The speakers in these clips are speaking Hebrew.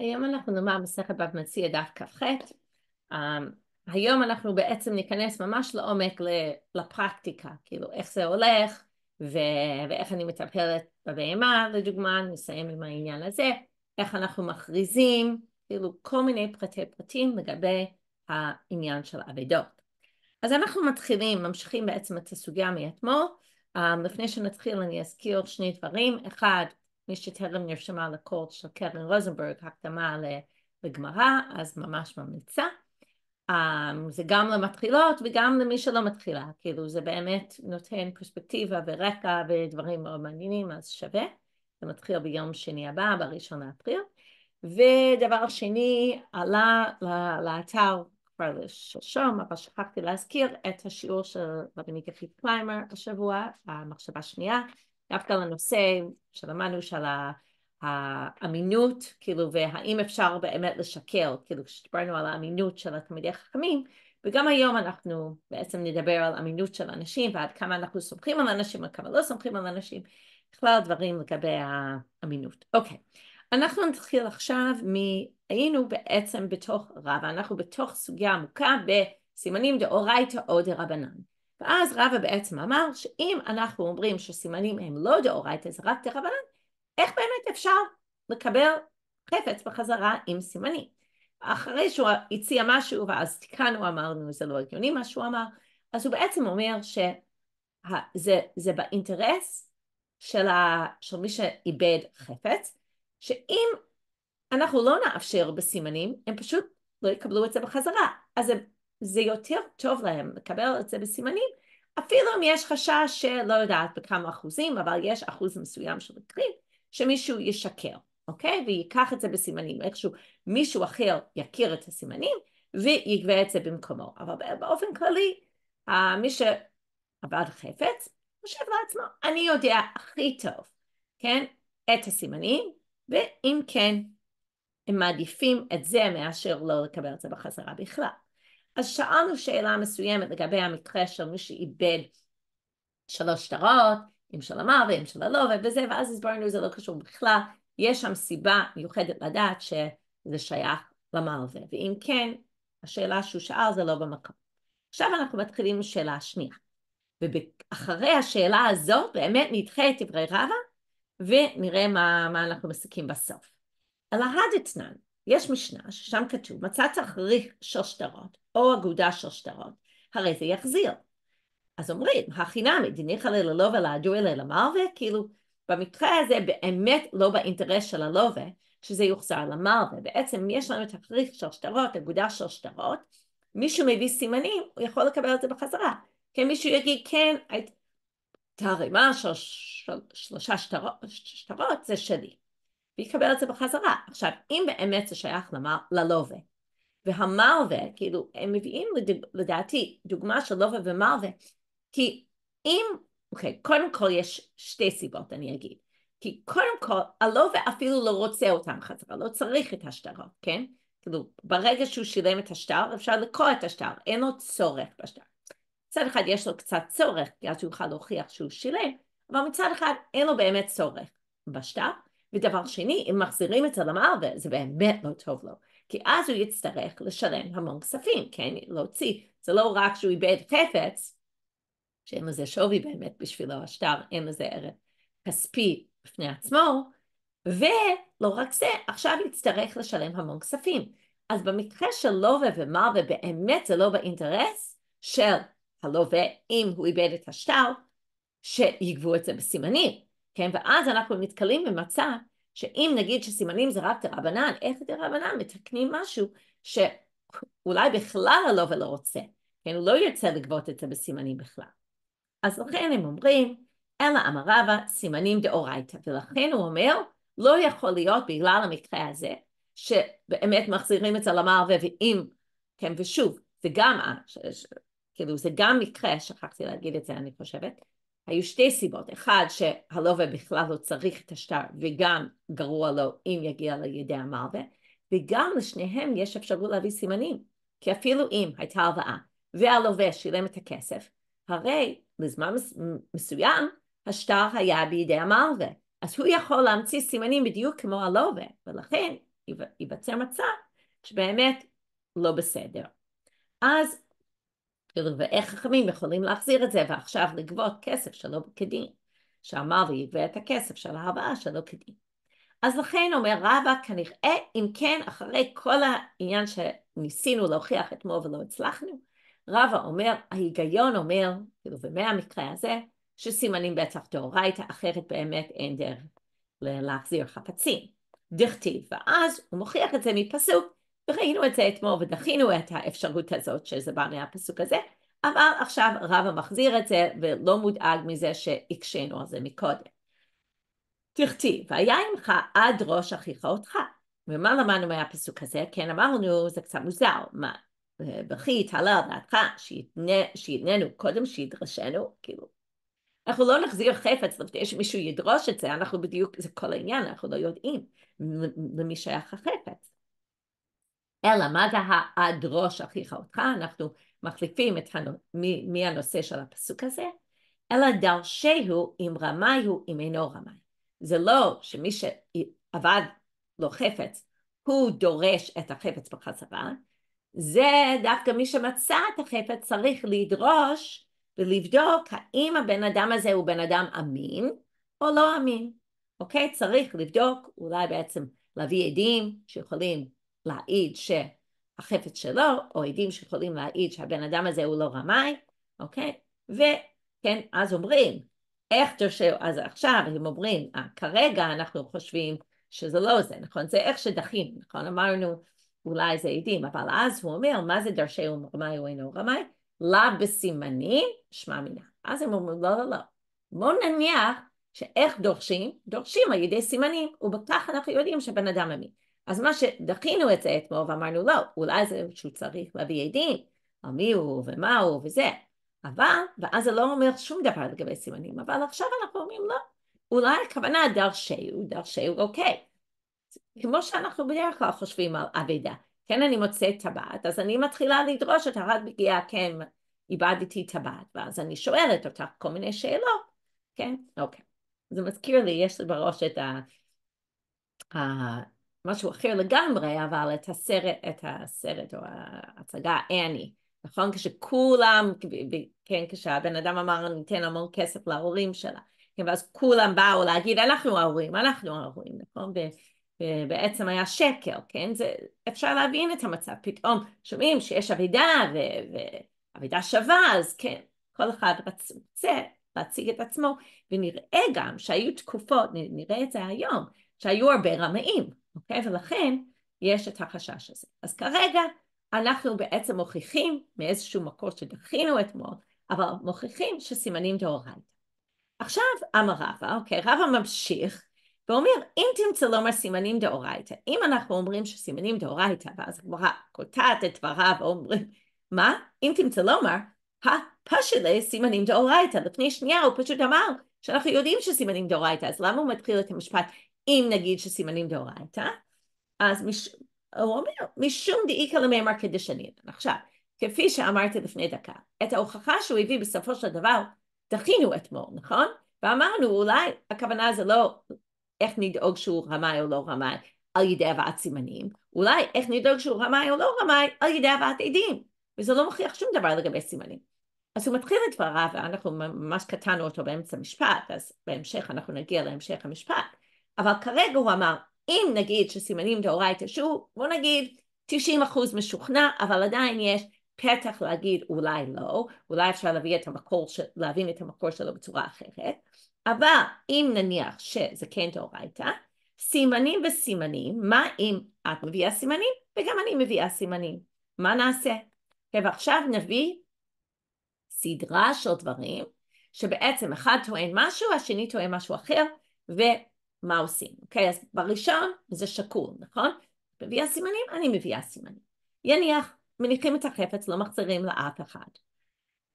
היום אנחנו נאמר מסכת בב מציע דף כ"ח. Um, היום אנחנו בעצם ניכנס ממש לעומק לפרקטיקה, כאילו איך זה הולך ו- ואיך אני מטפלת בבהמה, לדוגמה, נסיים עם העניין הזה, איך אנחנו מכריזים, כאילו כל מיני פרטי פרטים לגבי העניין של אבדות. אז אנחנו מתחילים, ממשיכים בעצם את הסוגיה מאתמול. Um, לפני שנתחיל אני אזכיר שני דברים. אחד, מי שטרם נרשמה לקורס של קרן רוזנברג, הקדמה לגמרא, אז ממש ממליצה. אמ, זה גם למתחילות וגם למי שלא מתחילה, כאילו זה באמת נותן פרספקטיבה ורקע ודברים מאוד מעניינים, אז שווה. זה מתחיל ביום שני הבא, בראשון לאפריל. ודבר שני, עלה לאתר כבר לשלשום, אבל שכחתי להזכיר את השיעור של רבי מיקי קליימר השבוע, המחשבה שנייה. דווקא לנושא שלמדנו של האמינות, כאילו, והאם אפשר באמת לשקל, כאילו, כשדיברנו על האמינות של התלמידי החכמים, וגם היום אנחנו בעצם נדבר על אמינות של אנשים ועד כמה אנחנו סומכים על אנשים וכמה לא סומכים על אנשים, בכלל דברים לגבי האמינות. אוקיי, אנחנו נתחיל עכשיו מ... היינו בעצם בתוך רבא, אנחנו בתוך סוגיה עמוקה בסימנים דאורייתא או דרבנן. ואז רבא בעצם אמר שאם אנחנו אומרים שסימנים הם לא דאורייתא זה רק דרבנן, איך באמת אפשר לקבל חפץ בחזרה עם סימנים? אחרי שהוא הציע משהו ואז תיקנו אמרנו זה לא הגיוני מה שהוא אמר, אז הוא בעצם אומר שזה באינטרס של, ה, של מי שאיבד חפץ, שאם אנחנו לא נאפשר בסימנים, הם פשוט לא יקבלו את זה בחזרה. אז זה זה יותר טוב להם לקבל את זה בסימנים, אפילו אם יש חשש שלא יודעת בכמה אחוזים, אבל יש אחוז מסוים של מקרים שמישהו ישקר, אוקיי? וייקח את זה בסימנים, איכשהו מישהו אחר יכיר את הסימנים ויגבה את זה במקומו. אבל באופן כללי, אה, מי שעבד חפץ, חושב לעצמו, אני יודע הכי טוב, כן? את הסימנים, ואם כן, הם מעדיפים את זה מאשר לא לקבל את זה בחזרה בכלל. אז שאלנו שאלה מסוימת לגבי המקרה של מי שאיבד שלוש שטרות, אם של אמר ואם של הלא וזה, ואז הסברנו זה לא קשור בכלל, יש שם סיבה מיוחדת לדעת שזה שייך למלווה, ואם כן, השאלה שהוא שאל זה לא במקום. עכשיו אנחנו מתחילים עם שאלה שנייה, ואחרי השאלה הזו באמת נדחה את דברי רבא ונראה מה, מה אנחנו מסיקים בסוף. על ההדתנן, יש משנה ששם כתוב מצאת אחריך של שטרות או אגודה של שטרות, הרי זה יחזיר. אז אומרים, החינמי, דניחא לא לללווה להדוי ללמלווה, כאילו במקרה הזה באמת לא באינטרס של הלווה, שזה יוחזר למרווה. בעצם יש לנו תחליף של שטרות, אגודה של שטרות, מישהו מביא סימנים, הוא יכול לקבל את זה בחזרה. כן, מישהו יגיד, כן, תערימה של שלושה שטרות, שטרות זה שלי, ויקבל את זה בחזרה. עכשיו, אם באמת זה שייך ללווה, והמלווה, כאילו, הם מביאים לדוג... לדעתי דוגמה של לובה ומלווה, כי אם, אוקיי, okay, קודם כל יש שתי סיבות אני אגיד, כי קודם כל הלווה אפילו לא רוצה אותם חזרה, לא צריך את השטרות, כן? כאילו, ברגע שהוא שילם את השטר, אפשר לקרוא את השטר, אין לו צורך בשטר. מצד אחד יש לו קצת צורך, כי אז הוא יוכל להוכיח שהוא שילם, אבל מצד אחד אין לו באמת צורך בשטר, ודבר שני, אם מחזירים את זה למעלה, זה באמת לא טוב לו. כי אז הוא יצטרך לשלם המון כספים, כן? להוציא. זה לא רק שהוא איבד חפץ, שאין לזה שווי באמת בשבילו השטר, אין לזה ערך כספי בפני עצמו, ולא רק זה, עכשיו יצטרך לשלם המון כספים. אז במקרה של לווה ומלווה באמת זה לא באינטרס של הלווה, אם הוא איבד את השטר, שיגבו את זה בסימנים, כן? ואז אנחנו נתקלים במצב שאם נגיד שסימנים זה רק דרבנן, איך דרבנן מתקנים משהו שאולי בכלל הלא ולא רוצה, כן, הוא לא ירצה לגבות את זה בסימנים בכלל. אז לכן הם אומרים, אלא אמר רבא סימנים דאורייתא, ולכן הוא אומר, לא יכול להיות בגלל המקרה הזה, שבאמת מחזירים את זה למערבה, ואם, כן, ושוב, זה גם, אה, כאילו זה גם מקרה, שכחתי להגיד את זה אני חושבת, היו שתי סיבות, אחד שהלווה בכלל לא צריך את השטר וגם גרוע לו אם יגיע לידי המלווה, וגם לשניהם יש אפשרות להביא סימנים, כי אפילו אם הייתה הלוואה והלווה שילם את הכסף, הרי לזמן מס, מסוים השטר היה בידי המלווה, אז הוא יכול להמציא סימנים בדיוק כמו הלווה, ולכן ייווצר מצב שבאמת לא בסדר. אז כאילו, ואיך חכמים יכולים להחזיר את זה ועכשיו לגבות כסף שלא כדין, שאמר ויגבה את הכסף של ההבאה שלא כדין. אז לכן אומר רבא, כנראה אם כן, אחרי כל העניין שניסינו להוכיח אתמול ולא הצלחנו, רבא אומר, ההיגיון אומר, כאילו, ומהמקרה הזה, שסימנים בעצם דאורייתא, אחרת באמת אין דרך להחזיר חפצים. דכתיב, ואז הוא מוכיח את זה מפסוק וראינו את זה אתמול ודחינו את האפשרות הזאת שזה בא מהפסוק הזה, אבל עכשיו רבא מחזיר את זה ולא מודאג מזה שהקשינו על זה מקודם. תכתיב, והיה עמך עד ראש אחיך אותך. ומה למדנו מהפסוק הזה? כן אמרנו, זה קצת מוזר, מה? וכי יתעלה על דעתך, שיתננו קודם שידרשנו, כאילו. אנחנו לא נחזיר חפץ לפני שמישהו ידרוש את זה, אנחנו בדיוק, זה כל העניין, אנחנו לא יודעים למי שייך החפץ. אלא מה זה האדרו אחיך אותך? אנחנו מחליפים את הנ... הנושא של הפסוק הזה, אלא דרשהו אם רמאי הוא אם אינו רמאי. זה לא שמי שעבד לו לא חפץ, הוא דורש את החפץ בחזרה, זה דווקא מי שמצא את החפץ צריך לדרוש ולבדוק האם הבן אדם הזה הוא בן אדם אמין או לא אמין, אוקיי? צריך לבדוק, אולי בעצם להביא עדים שיכולים להעיד שהחפץ שלו, או עדים שיכולים להעיד שהבן אדם הזה הוא לא רמאי, אוקיי? וכן, אז אומרים, איך דרשו, אז עכשיו הם אומרים, אה, כרגע אנחנו חושבים שזה לא זה, נכון? זה איך שדחים, נכון? אמרנו, אולי זה עדים, אבל אז הוא אומר, מה זה דרשי הוא רמאי או אינו רמאי? לאו בסימנים, שמע מינה. אז הם אומרים, לא, לא, לא. בואו נניח שאיך דורשים? דורשים על ידי סימנים, ובכך אנחנו יודעים שבן אדם אמין. אז מה שדחינו את זה אתמול ואמרנו לא, אולי זה שהוא צריך להביא עדים, על מי הוא ומה הוא וזה. אבל, ואז זה לא אומר שום דבר לגבי סימנים, אבל עכשיו אנחנו אומרים לא. אולי הכוונה דרשהו, דרשהו אוקיי. כמו שאנחנו בדרך כלל חושבים על אבידה. כן, אני מוצאת טבעת, אז אני מתחילה לדרוש אותה רק בגלל, כן, איבדתי טבעת, ואז אני שואלת אותה כל מיני שאלות, כן? אוקיי. זה מזכיר לי, יש לי בראש את ה... משהו אחר לגמרי, אבל את הסרט, את הסרט או ההצגה אני, נכון? כשכולם, כן, כשהבן אדם אמר ניתן המון כסף להורים שלה, כן, ואז כולם באו להגיד אנחנו ההורים, אנחנו ההורים, נכון? ובעצם היה שקר, כן? זה, אפשר להבין את המצב, פתאום שומעים שיש אבידה ואבידה שווה, אז כן, כל אחד רוצה להציג את עצמו, ונראה גם שהיו תקופות, נראה את זה היום, שהיו הרבה רמאים, אוקיי? ולכן יש את החשש הזה. אז כרגע אנחנו בעצם מוכיחים מאיזשהו מקור שדחינו אתמול, אבל מוכיחים שסימנים דאורן. עכשיו אמר רבא, אוקיי, רבא ממשיך ואומר, אם תמצא לומר סימנים דאורייתא, אם אנחנו אומרים שסימנים דאורייתא, ואז הגמרא קוטעת את דבריו ואומרים, מה? אם תמצא לומר, הפשלה סימנים דאורייתא. לפני שנייה הוא פשוט אמר שאנחנו יודעים שסימנים דאורייתא, אז למה הוא מתחיל את המשפט אם נגיד שסימנים דאורייתא, אז מש... הוא אומר, משום דאיכא למימר קדשנין. עכשיו, כפי שאמרתי לפני דקה, את ההוכחה שהוא הביא בסופו של דבר, דחינו אתמול, נכון? ואמרנו, אולי הכוונה זה לא איך נדאוג שהוא רמאי או לא רמאי על ידי הבאת סימנים, אולי איך נדאוג שהוא רמאי או לא רמאי על ידי הבאת עדים, וזה לא מוכיח שום דבר לגבי סימנים. אז הוא מתחיל את דבריו, ואנחנו ממש קטענו אותו באמצע המשפט, אז בהמשך אנחנו נגיע להמשך המשפט. אבל כרגע הוא אמר, אם נגיד שסימנים דאורייתא שהוא, בוא נגיד 90% אחוז משוכנע, אבל עדיין יש פתח להגיד אולי לא, אולי אפשר להביא את המקור של, להבין את המקור שלו בצורה אחרת, אבל אם נניח שזה כן דאורייתא, סימנים וסימנים, מה אם את מביאה סימנים וגם אני מביאה סימנים? מה נעשה? ועכשיו נביא סדרה של דברים שבעצם אחד טוען משהו, השני טוען משהו אחר, מה עושים. אוקיי, אז בראשון זה שקול, נכון? מביאה סימנים, אני מביאה סימנים. יניח, מניחים את החפץ, לא מחזירים לאף אחד.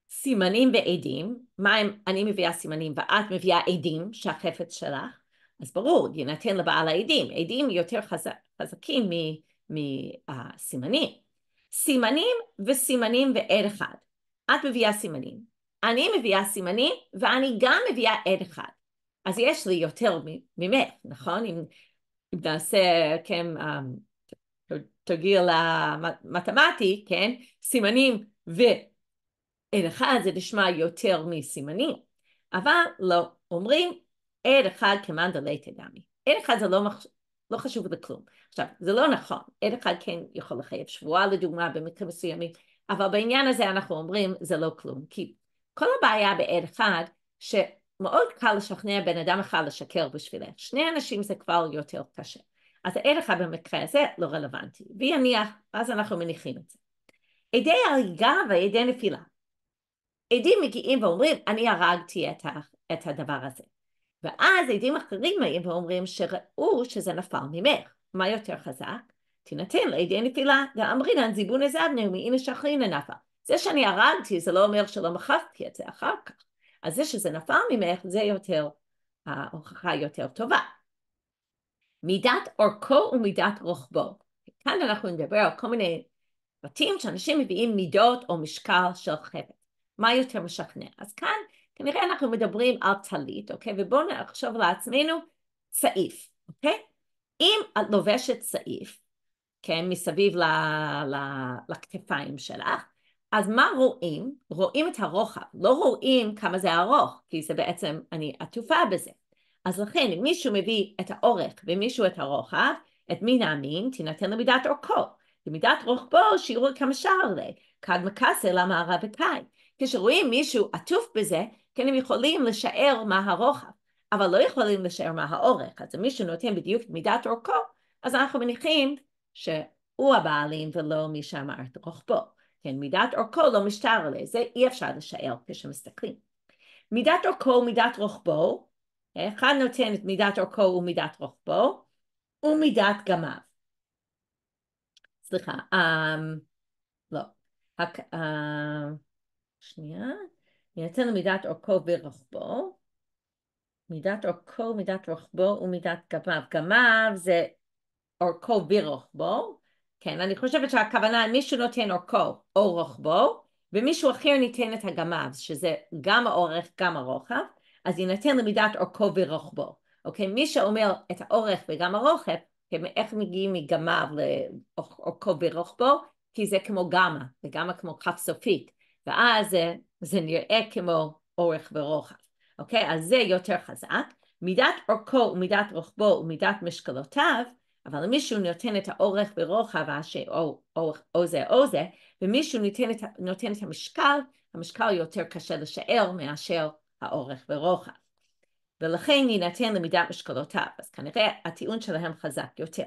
סימנים ועדים, מה אם אני מביאה סימנים ואת מביאה עדים שהחפץ שלך, אז ברור, יינתן לבעל העדים. עדים יותר חזק, חזקים מסימנים. סימנים וסימנים ועד אחד. את מביאה סימנים, אני מביאה סימנים ואני גם מביאה עד אחד. אז יש לי יותר ממך, נכון? אם, נעשה, כן, אמ, תרגיל המתמטי, כן? סימנים ו-N1 זה נשמע יותר מסימנים, אבל לא, אומרים עד אחד כמנדלי תדמי. עד אחד זה לא, מח... לא חשוב לכלום. עכשיו, זה לא נכון, עד אחד כן יכול לחייב שבועה לדוגמה במקרים מסוימים, אבל בעניין הזה אנחנו אומרים זה לא כלום, כי כל הבעיה בעד אחד, ש... מאוד קל לשכנע בן אדם אחד לשקר בשבילך. שני אנשים זה כבר יותר קשה. אז הערך במקרה הזה לא רלוונטי. ויניח, אז אנחנו מניחים את זה. עדי הריגה ועדי נפילה. עדים מגיעים ואומרים, אני הרגתי את, ה, את הדבר הזה. ואז עדים אחרים מגיעים ואומרים שראו שזה נפל ממך. מה יותר חזק? תינתן לעדי נפילה, דאמרינן זיבון עזבנו, מאינש שחרינן נפל. זה שאני הרגתי זה לא אומר שלא מחפתי את זה אחר כך. אז זה שזה נפל ממך זה יותר, ההוכחה יותר טובה. מידת אורכו ומידת רוחבו. כאן אנחנו נדבר על כל מיני בתים שאנשים מביאים מידות או משקל של חבר. מה יותר משכנע? אז כאן כנראה אנחנו מדברים על טלית, אוקיי? ובואו נחשוב לעצמנו צעיף, אוקיי? אם את לובשת צעיף, כן, מסביב ל, ל, לכתפיים שלך, אז מה רואים? רואים את הרוחב, לא רואים כמה זה ארוך, כי זה בעצם, אני עטופה בזה. אז לכן, אם מישהו מביא את האורך ומישהו את הרוחב, את מי נאמין? תינתן למידת אורכו. למידת רוחבו שיעור כמה שער לה, כד מקסה למערב וקאי. כשרואים מישהו עטוף בזה, כן הם יכולים לשער מה הרוחב, אבל לא יכולים לשער מה האורך. אז אם מישהו נותן בדיוק את מידת אורכו, אז אנחנו מניחים שהוא הבעלים ולא מי שאמר את רוחבו. כן, מידת אורכו לא משטר עליה, זה אי אפשר לשער כשמסתכלים. מידת אורכו ומידת רוחבו, אחד נותן את מידת אורכו ומידת רוחבו, ומידת גמיו. סליחה, um, לא, הק, uh, שנייה, ניתן לו מידת אורכו ורוחבו, מידת אורכו, מידת רוחבו ומידת גמיו. גמיו זה אורכו ורוחבו, כן, אני חושבת שהכוונה, מישהו נותן אורכו או רוחבו, ומישהו אחר ניתן את הגמב, שזה גם האורך, גם הרוחב, אז יינתן למידת אורכו ורוחבו. אוקיי, מי שאומר את האורך וגם הרוחב, איך מגיעים מגמב לאורכו ורוחבו, כי זה כמו גמא, וגמא כמו כף סופית, ואז זה, זה נראה כמו אורך ורוחב. אוקיי, אז זה יותר חזק. מידת אורכו ומידת רוחבו ומידת משקלותיו, אבל אם מישהו נותן את האורך ורוחב, או זה או זה, ומישהו נותן את, נותן את המשקל, המשקל יותר קשה לשער מאשר האורך ורוחב. ולכן יינתן למידת משקלותיו, אז כנראה הטיעון שלהם חזק יותר.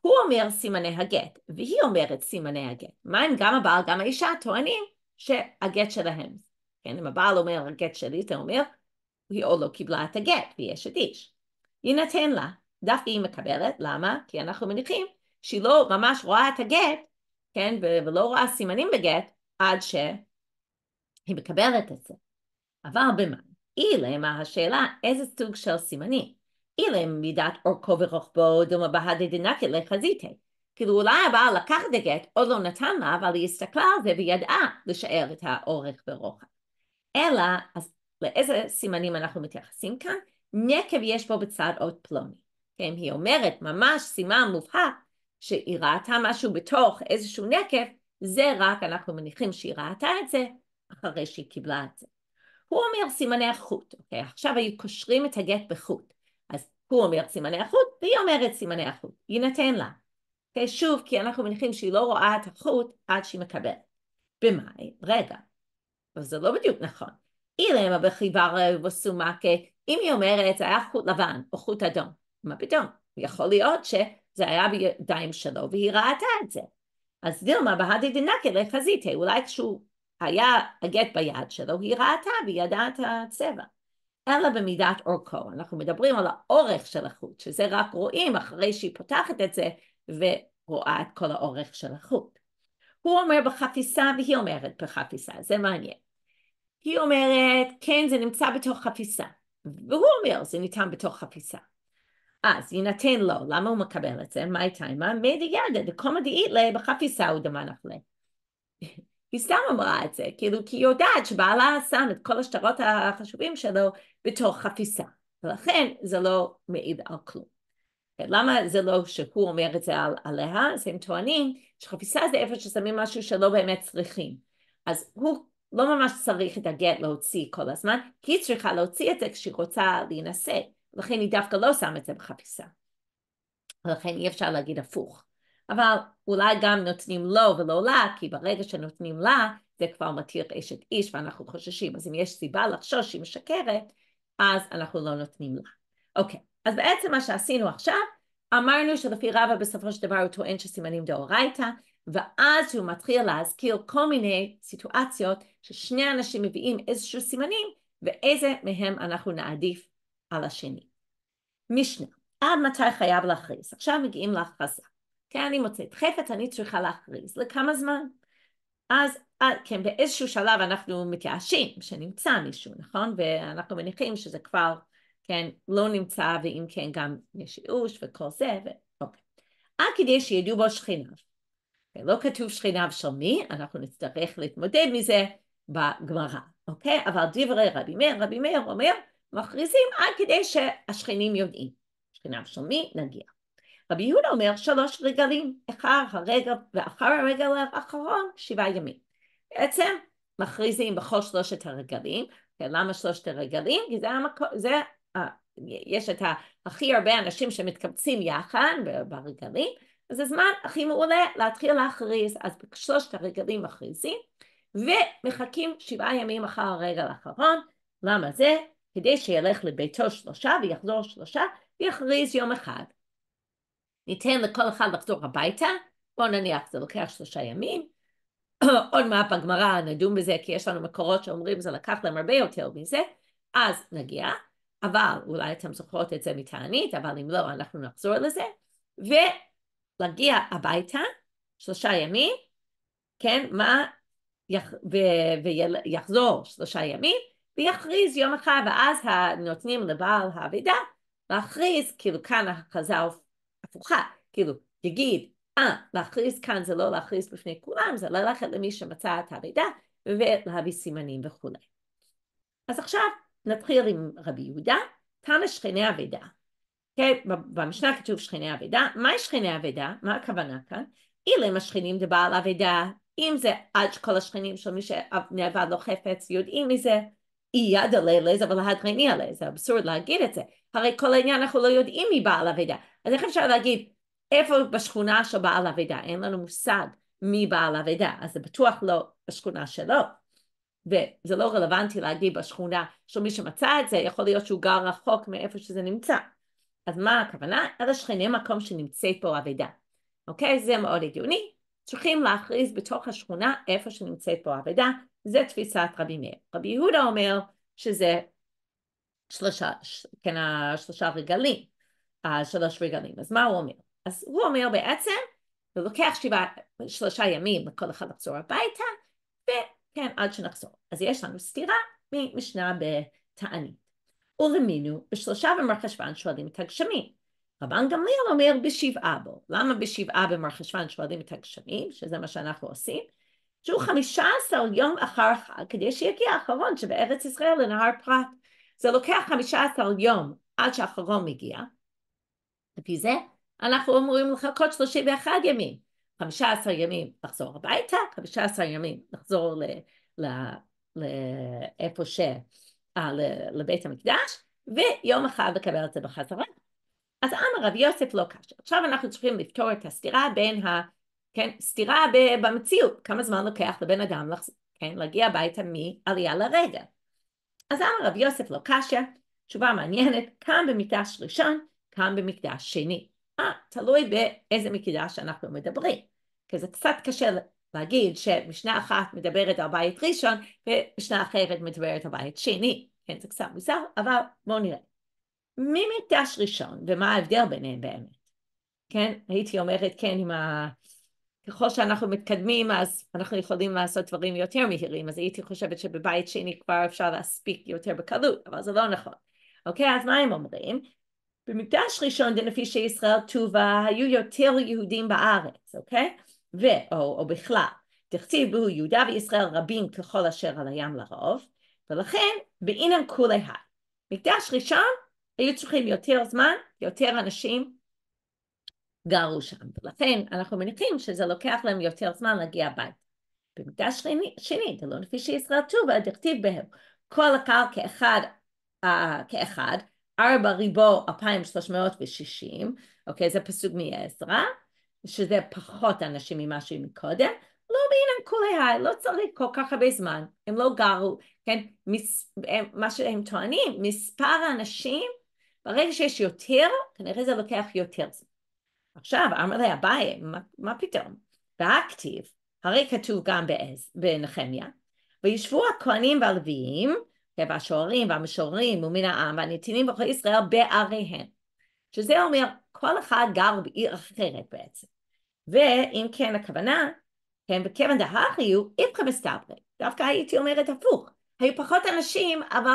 הוא אומר סימני הגט, והיא אומרת סימני הגט. מה אם גם הבעל, גם האישה טוענים שהגט שלהם. כן, אם הבעל אומר הגט שלי, אתה אומר, היא עוד לא קיבלה את הגט, ויש את איש. יינתן לה, דווקא היא מקבלת, למה? כי אנחנו מניחים שהיא לא ממש רואה את הגט, כן, ולא רואה סימנים בגט, עד שהיא מקבלת את זה. אבל במה? אילמה השאלה איזה סוג של סימנים. אילם מידת אורכו ורוחבו דומה בהדה דנקי לחזיתה. כאילו אולי הבעל לקח את הגט, עוד לא נתן לה, אבל היא הסתכלה על זה וידעה לשאר את האורך ורוחב. אלא, אז לאיזה סימנים אנחנו מתייחסים כאן? נקב יש בו בצד עוד פלוני. כן, היא אומרת, ממש סימן מובהק, שהיא ראתה משהו בתוך איזשהו נקב, זה רק אנחנו מניחים שהיא ראתה את זה אחרי שהיא קיבלה את זה. הוא אומר סימני החוט, אוקיי? עכשיו היו קושרים את הגט בחוט. אז הוא אומר סימני החוט, והיא אומרת סימני החוט. יינתן לה. אוקיי? שוב, כי אנחנו מניחים שהיא לא רואה את החוט עד שהיא מקבלת. במאי, רגע. אבל זה לא בדיוק נכון. אילמה בחיבר וסומקה, אם היא אומרת, זה היה חוט לבן או חוט אדום, מה פתאום? יכול להיות שזה היה בידיים שלו והיא ראתה את זה. אז דילמה בהדי דינקי לחזיתה, אולי כשהוא היה הגט ביד שלו, היא ראתה וידעה את הצבע. אלא במידת אורכו. אנחנו מדברים על האורך של החוט, שזה רק רואים אחרי שהיא פותחת את זה ורואה את כל האורך של החוט. הוא אומר בחפיסה והיא אומרת בחפיסה, זה מעניין. היא אומרת, כן, זה נמצא בתוך חפיסה. והוא אומר, זה ניתן בתוך חפיסה. אז יינתן לו, למה הוא מקבל את זה? מה הייתה תימא? מדי ידה, דקומא בחפיסה הוא דמנח לה. היא סתם אמרה את זה, כאילו, כי היא יודעת שבעלה שם את כל השטרות החשובים שלו בתוך חפיסה, ולכן זה לא מעיד על כלום. כן, למה זה לא שהוא אומר את זה על, עליה? אז הם טוענים שחפיסה זה איפה ששמים משהו שלא באמת צריכים. אז הוא לא ממש צריך את הגט להוציא כל הזמן, כי היא צריכה להוציא את זה כשהיא רוצה להינשא. לכן היא דווקא לא שמה את זה בחפיסה. ולכן אי אפשר להגיד הפוך. אבל אולי גם נותנים לו ולא לה, כי ברגע שנותנים לה, זה כבר מתיר אשת איש ואנחנו חוששים. אז אם יש סיבה לחשוש שהיא משקרת, אז אנחנו לא נותנים לה. אוקיי, אז בעצם מה שעשינו עכשיו, אמרנו שלפי רבא בסופו של דבר הוא טוען שסימנים דאורייתא, ואז הוא מתחיל להזכיר כל מיני סיטואציות ששני אנשים מביאים איזשהו סימנים, ואיזה מהם אנחנו נעדיף על השני. משנה, עד מתי חייב להכריז? עכשיו מגיעים להכרזה. כן, אני מוצאת חפץ, אני צריכה להכריז. לכמה זמן? אז אה, כן, באיזשהו שלב אנחנו מתייאשים שנמצא מישהו, נכון? ואנחנו מניחים שזה כבר, כן, לא נמצא, ואם כן גם יש ייאוש וכל זה, ו... אוקיי. עד כדי שידעו בו שכיניו. לא כתוב שכיניו של מי, אנחנו נצטרך להתמודד מזה בגמרא, אוקיי? אבל דברי רבי מאיר, רבי מאיר אומר, מכריזים עד כדי שהשכנים יודעים. שכניו של מי? נגיע. רבי יהודה אומר שלוש רגלים, אחר הרגל ואחר הרגל האחרון שבעה ימים. בעצם מכריזים בכל שלושת הרגלים, כן, למה שלושת הרגלים? כי זה המקום, זה, יש את הכי הרבה אנשים שמתקבצים יחד ברגלים, אז זה זמן הכי מעולה להתחיל להכריז, אז בשלושת הרגלים מכריזים, ומחכים שבעה ימים אחר הרגל האחרון, למה זה? כדי שילך לביתו שלושה ויחזור שלושה ויכריז יום אחד. ניתן לכל אחד לחזור הביתה, בואו נניח זה לוקח שלושה ימים, עוד מעט בגמרא נדון בזה כי יש לנו מקורות שאומרים זה לקח להם הרבה יותר מזה, אז נגיע, אבל אולי אתם זוכרות את זה מתענית, אבל אם לא אנחנו נחזור לזה, ולהגיע הביתה שלושה ימים, כן, מה, יח, ו, ויחזור שלושה ימים, ויכריז יום אחד, ואז נותנים לבעל האבידה להכריז, כאילו כאן ההכרזה הפוכה, כאילו יגיד, אה, להכריז כאן זה לא להכריז בפני כולם, זה ללכת למי שמצא את האבידה ולהביא סימנים וכולי. אז עכשיו נתחיל עם רבי יהודה, תנא שכני אבידה. Okay, כן, במשנה כתוב שכני אבידה, מהי שכני אבידה? מה הכוונה כאן? אילם השכנים דבעל אבידה, אם זה עד שכל השכנים של מי שנאבד לו לא חפץ יודעים מזה, אי יד עלי לזה ולהדרני עלי, זה אבסורד להגיד את זה. הרי כל העניין אנחנו לא יודעים מי בעל אבידה. אז איך אפשר להגיד איפה בשכונה של בעל אבידה? אין לנו מושג מי בעל אבידה, אז זה בטוח לא בשכונה שלו. וזה לא רלוונטי להגיד בשכונה של מי שמצא את זה, יכול להיות שהוא גר רחוק מאיפה שזה נמצא. אז מה הכוונה? אל שכני מקום שנמצאת פה אבידה. אוקיי? זה מאוד הגיוני. צריכים להכריז בתוך השכונה איפה שנמצאת פה אבידה, זה תפיסת רבי מאיר. רבי יהודה אומר שזה שלושה, ש... כן, שלושה רגלים, שלוש רגלים. אז מה הוא אומר? אז הוא אומר בעצם, זה לוקח שבעה, שלושה ימים לכל אחד לחזור הביתה, וכן, עד שנחזור. אז יש לנו סתירה ממשנה בתענית. ולמינו, בשלושה במרחשוון שואלים את הגשמים. רבן גמליאל אומר בשבעה בו. למה בשבעה במרחשוון שואלים את הגשמים, שזה מה שאנחנו עושים? שהוא חמישה עשר יום אחר חג, כדי שיגיע האחרון שבארץ ישראל לנהר פרת. זה לוקח חמישה עשר יום עד שהאחרון מגיע. לפי זה, אנחנו אמורים לחכות שלושים ואחד ימים. חמישה עשר ימים לחזור הביתה, חמישה עשר ימים לחזור לאיפה ש... אה, לבית המקדש, ויום אחד לקבל את זה בחזרה. אז אמר רבי יוסף לא קשה. עכשיו אנחנו צריכים לפתור את הסתירה בין ה... כן, סתירה במציאות, כמה זמן לוקח לבן אדם לחז... כן, להגיע הביתה מעלייה לרגע. אז אמר רב יוסף לא קשה, תשובה מעניינת, קם במקדש ראשון, קם במקדש שני. אה, תלוי באיזה מקדש אנחנו מדברים. כי זה קצת קשה להגיד שמשנה אחת מדברת על בית ראשון ומשנה אחרת מדברת על בית שני. כן, זה קצת מוזר, אבל בואו נראה. מי מקדש ראשון ומה ההבדל ביניהם באמת? כן, הייתי אומרת, כן, עם ה... ככל שאנחנו מתקדמים, אז אנחנו יכולים לעשות דברים יותר מהירים, אז הייתי חושבת שבבית שני כבר אפשר להספיק יותר בקלות, אבל זה לא נכון. אוקיי, אז מה הם אומרים? במקדש ראשון דנפישי ישראל טובה היו יותר יהודים בארץ, אוקיי? ו... או, או בכלל. תכתיב בו יהודה וישראל רבים ככל אשר על הים לרוב, ולכן באינם כולי ה. מקדש ראשון היו צריכים יותר זמן, יותר אנשים, גרו שם. ולכן אנחנו מניחים שזה לוקח להם יותר זמן להגיע הבית. במידה שני, שני, זה לא לפי שישראל תשובה, דכתיב בהם כל הקהל כאחד, uh, כאחד, ארבע ריבו אלפיים שלוש מאות ושישים, אוקיי, זה פסוק מעזרא, שזה פחות אנשים ממה שהיו מקודם, לא בעניין כולי, היי, לא צריך כל כך הרבה זמן, הם לא גרו, כן, מס, הם, מה שהם טוענים, מספר האנשים, ברגע שיש יותר, כנראה זה לוקח יותר זמן. עכשיו, אמר לי אביי, מה, מה פתאום? והכתיב, הרי כתוב גם בנחמיה, וישבו הכהנים והלוויים, והשוערים והמשוררים ומן העם והנתינים בכל ישראל בעריהם. שזה אומר, כל אחד גר בעיר אחרת בעצם. ואם כן הכוונה, כן, וכיוון דהר היו איפכא מסתברי. דווקא הייתי אומרת הפוך. היו פחות אנשים, אבל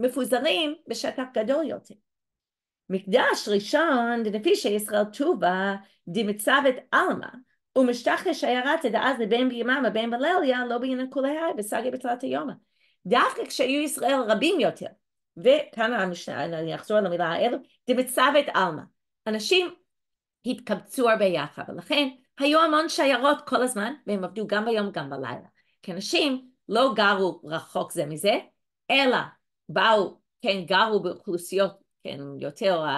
מפוזרים בשטח גדול יותר. מקדש ראשון דנפי שישראל טובה דמצוות עלמא ומשתכנע שיירת דאז לבין ביממה בין בלליה לא בינקו להי בסגי בתלת היומה. דווקא כשהיו ישראל רבים יותר וכאן המשנה, אני אחזור על המילה האלו, דמצוות עלמא. אנשים התקבצו הרבה יחד ולכן היו המון שיירות כל הזמן והם עבדו גם ביום גם בלילה. כי אנשים לא גרו רחוק זה מזה אלא באו, כן, גרו באוכלוסיות כן, יותר uh,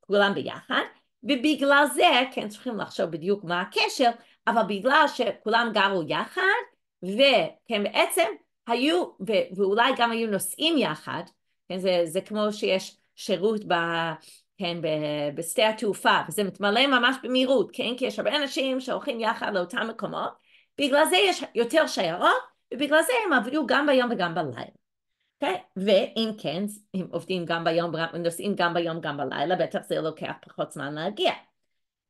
כולם ביחד, ובגלל זה, כן, צריכים לחשוב בדיוק מה הקשר, אבל בגלל שכולם גרו יחד, וכן, בעצם היו, ו- ואולי גם היו נוסעים יחד, כן, זה, זה כמו שיש שירות ב... כן, בשדה התעופה, וזה מתמלא ממש במהירות, כן, כי יש הרבה אנשים שהולכים יחד לאותם מקומות, בגלל זה יש יותר שיירות, ובגלל זה הם עבדו גם ביום וגם בלילה. כן, ואם כן, אם עובדים גם ביום, נוסעים גם ביום, גם בלילה, בטח זה לוקח פחות זמן להגיע.